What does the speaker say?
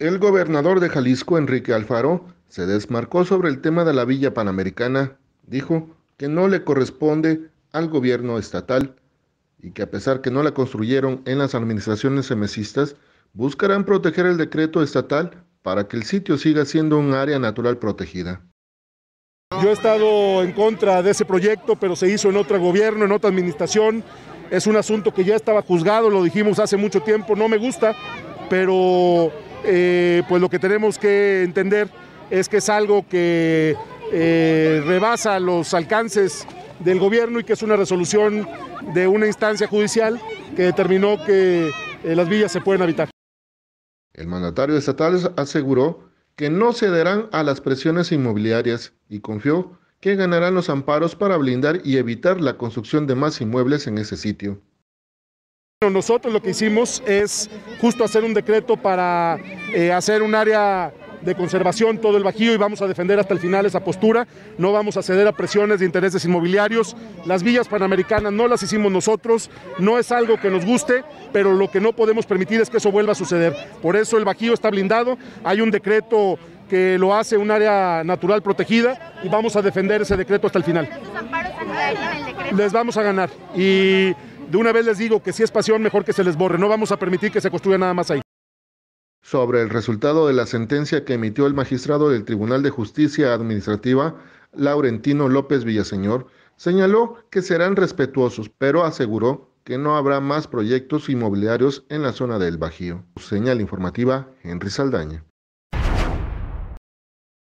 El gobernador de Jalisco, Enrique Alfaro, se desmarcó sobre el tema de la Villa Panamericana. Dijo que no le corresponde al gobierno estatal y que a pesar que no la construyeron en las administraciones semecistas, buscarán proteger el decreto estatal para que el sitio siga siendo un área natural protegida. Yo he estado en contra de ese proyecto, pero se hizo en otro gobierno, en otra administración. Es un asunto que ya estaba juzgado, lo dijimos hace mucho tiempo, no me gusta, pero eh, pues lo que tenemos que entender es que es algo que eh, rebasa los alcances del gobierno y que es una resolución de una instancia judicial que determinó que eh, las villas se pueden habitar. El mandatario estatal aseguró que no cederán a las presiones inmobiliarias y confió que ganarán los amparos para blindar y evitar la construcción de más inmuebles en ese sitio. Nosotros lo que hicimos es justo hacer un decreto para eh, hacer un área de conservación todo el Bajío y vamos a defender hasta el final esa postura. No vamos a ceder a presiones de intereses inmobiliarios. Las villas panamericanas no las hicimos nosotros, no es algo que nos guste, pero lo que no podemos permitir es que eso vuelva a suceder. Por eso el Bajío está blindado, hay un decreto que lo hace un área natural protegida y vamos a defender ese decreto hasta el final. Les vamos a ganar y de una vez les digo que si es pasión, mejor que se les borre. No vamos a permitir que se construya nada más ahí. Sobre el resultado de la sentencia que emitió el magistrado del Tribunal de Justicia Administrativa, Laurentino López Villaseñor, señaló que serán respetuosos, pero aseguró que no habrá más proyectos inmobiliarios en la zona del Bajío. Señal informativa, Henry Saldaña.